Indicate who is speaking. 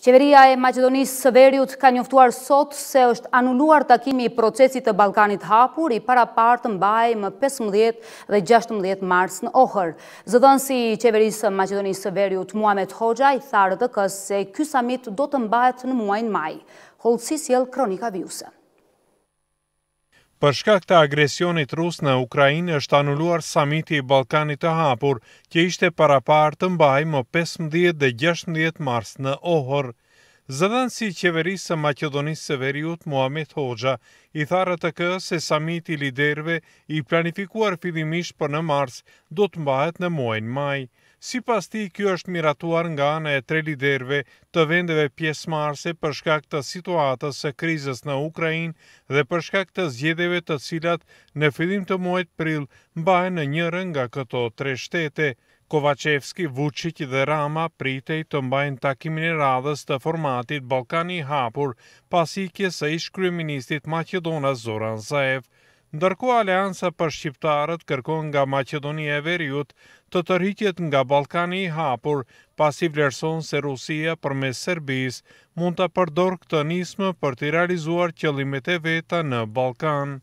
Speaker 1: Qeveria e Macedonisë së Veriut ka njoftuar sot se është anulluar takimi i procesit të Ballkanit hapur i para partë të mbaj më 15 dhe 16 mars në Ohër. Zëdhënësi i Qeverisë së Macedonisë së Veriut Muhamet Hoxha i tha RTK-s se ky samit do të mbahet në muajin maj. Holsi sjell kronika viuse.
Speaker 2: Për shkak të agresionit rus në Ukrajinë është anulluar samiti i Ballkanit të hapur, që ishte para të mbajë më 15 dhe 16 mars në Ohrë. Zëdhen si qeverisë e Macedonisë së Veriut, Muhammed Hoxha, i tharë të kë se samit i liderve i planifikuar fillimisht për në mars, do të mbahet në muajnë maj. Si pas ti, kjo është miratuar nga në e tre liderve të vendeve pjesë marse për shkak të situatës së krizës në Ukrajin dhe për shkak të zgjedeve të cilat në fillim të muajt pril mbahen në njërën nga këto tre shtete. Kovacevski, Vucic dhe Rama pritej të mbajnë takimin e radhës të formatit Balkani Hapur, pasikje se ishkry ministit Macedona Zoran Zaev. Ndërko Aleansa për Shqiptarët kërkon nga Macedonia e Veriut të tërhiqet nga Balkani i hapur, pasi vlerëson se Rusia për mes Serbis mund të përdor këtë nismë për të realizuar qëllimet e veta në Balkan.